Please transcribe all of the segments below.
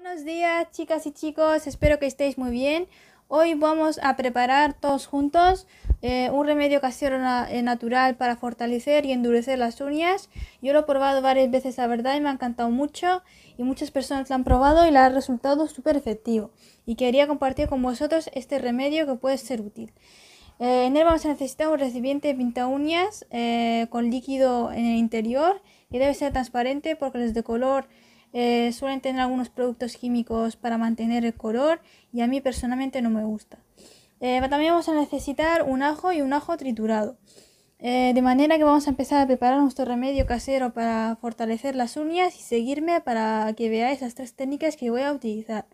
Buenos días chicas y chicos, espero que estéis muy bien. Hoy vamos a preparar todos juntos eh, un remedio casero eh, natural para fortalecer y endurecer las uñas. Yo lo he probado varias veces, la verdad, y me ha encantado mucho. Y muchas personas lo han probado y le ha resultado súper efectivo. Y quería compartir con vosotros este remedio que puede ser útil. Eh, en él vamos a necesitar un recipiente de pinta uñas con líquido en el interior que debe ser transparente porque los de color eh, suelen tener algunos productos químicos para mantener el color y a mí personalmente no me gusta. Eh, también vamos a necesitar un ajo y un ajo triturado. Eh, de manera que vamos a empezar a preparar nuestro remedio casero para fortalecer las uñas y seguirme para que veáis las tres técnicas que voy a utilizar.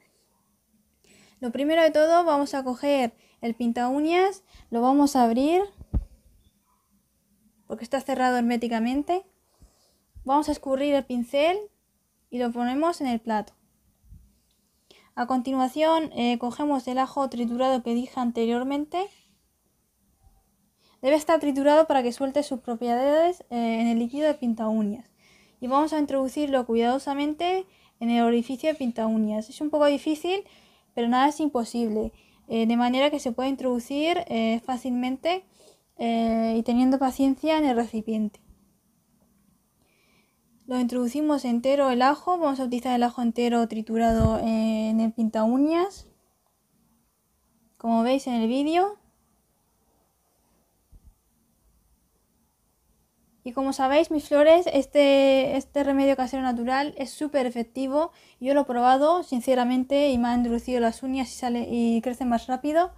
Lo primero de todo vamos a coger el pinta uñas, lo vamos a abrir porque está cerrado herméticamente. Vamos a escurrir el pincel y lo ponemos en el plato. A continuación eh, cogemos el ajo triturado que dije anteriormente. Debe estar triturado para que suelte sus propiedades eh, en el líquido de pinta uñas. Y vamos a introducirlo cuidadosamente en el orificio de pinta uñas. Es un poco difícil, pero nada es imposible. Eh, de manera que se puede introducir fácilmente y teniendo paciencia en el recipiente. Lo introducimos entero el ajo, vamos a utilizar el ajo entero triturado en el pinta uñas, como veis en el vídeo. Y como sabéis, mis flores, este, este remedio casero natural es súper efectivo. Yo lo he probado, sinceramente, y me ha endurecido las uñas y, sale, y crece más rápido.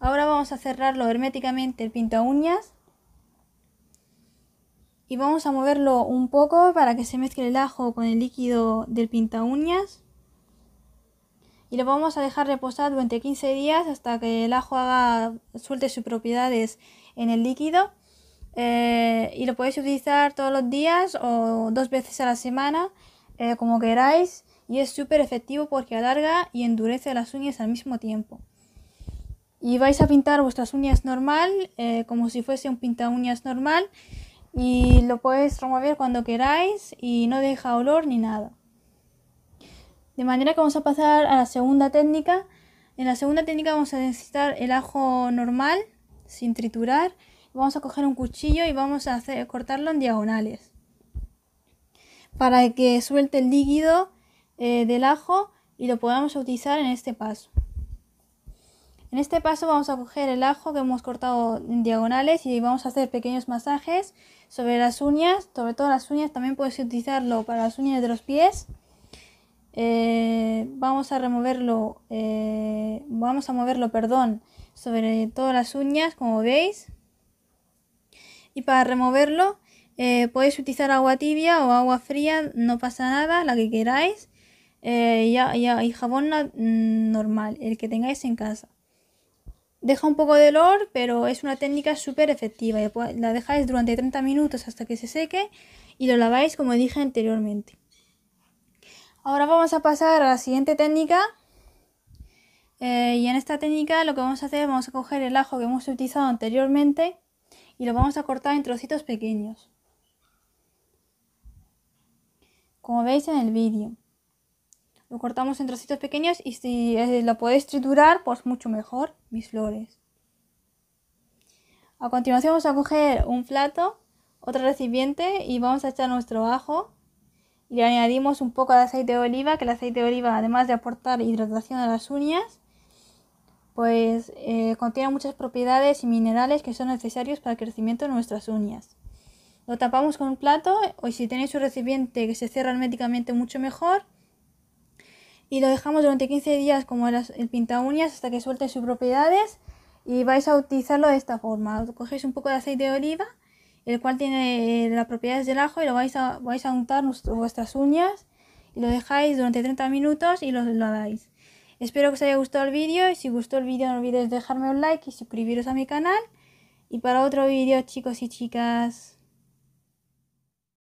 Ahora vamos a cerrarlo herméticamente el pinta uñas y vamos a moverlo un poco para que se mezcle el ajo con el líquido del pinta uñas y lo vamos a dejar reposar durante 15 días hasta que el ajo suelte sus propiedades en el líquido eh, y lo podéis utilizar todos los días o dos veces a la semana eh, como queráis y es súper efectivo porque alarga y endurece las uñas al mismo tiempo y vais a pintar vuestras uñas normal eh, como si fuese un pinta uñas normal y lo podéis remover cuando queráis y no deja olor ni nada. De manera que vamos a pasar a la segunda técnica. En la segunda técnica vamos a necesitar el ajo normal, sin triturar. Vamos a coger un cuchillo y vamos a hacer, cortarlo en diagonales. Para que suelte el líquido eh, del ajo y lo podamos utilizar en este paso. En este paso vamos a coger el ajo que hemos cortado en diagonales y vamos a hacer pequeños masajes sobre las uñas, sobre todas las uñas, también podéis utilizarlo para las uñas de los pies. Eh, vamos a removerlo, eh, vamos a moverlo, perdón, sobre todas las uñas, como veis. Y para removerlo eh, podéis utilizar agua tibia o agua fría, no pasa nada, la que queráis. y, jabón mm, normal, el que tengáis en casa. Deja un poco de olor, pero es una técnica súper efectiva. Pues, la dejáis durante 30 minutos hasta que se seque y lo laváis como dije anteriormente. Ahora vamos a pasar a la siguiente técnica. Eh, y en esta técnica lo que vamos a hacer, vamos a coger el ajo que hemos utilizado anteriormente y lo vamos a cortar en trocitos pequeños. Como veis en el vídeo. Lo cortamos en trocitos pequeños y si eh, lo podéis triturar, pues mucho mejor mis flores. A continuación vamos a coger un plato, otro recipiente y vamos a echar nuestro ajo. Y le añadimos un poco de aceite de oliva, que el aceite de oliva además de aportar hidratación a las uñas, pues eh, contiene muchas propiedades y minerales que son necesarios para el crecimiento de nuestras uñas. Lo tapamos con un plato o si tenéis un recipiente que se cierra herméticamente mucho mejor y lo dejamos durante 15 días como el pinta uñas hasta que suelte sus propiedades y vais a utilizarlo de esta forma. Cogéis un poco de aceite de oliva, el cual tiene eh, las propiedades del ajo y lo vais a, vais a untar vuestras uñas y lo dejáis durante 30 minutos y lo, lo Espero que os haya gustado el vídeo y si gustó el vídeo no olvidéis dejarme un like y suscribiros a mi canal. Y para otro vídeo chicos y chicas...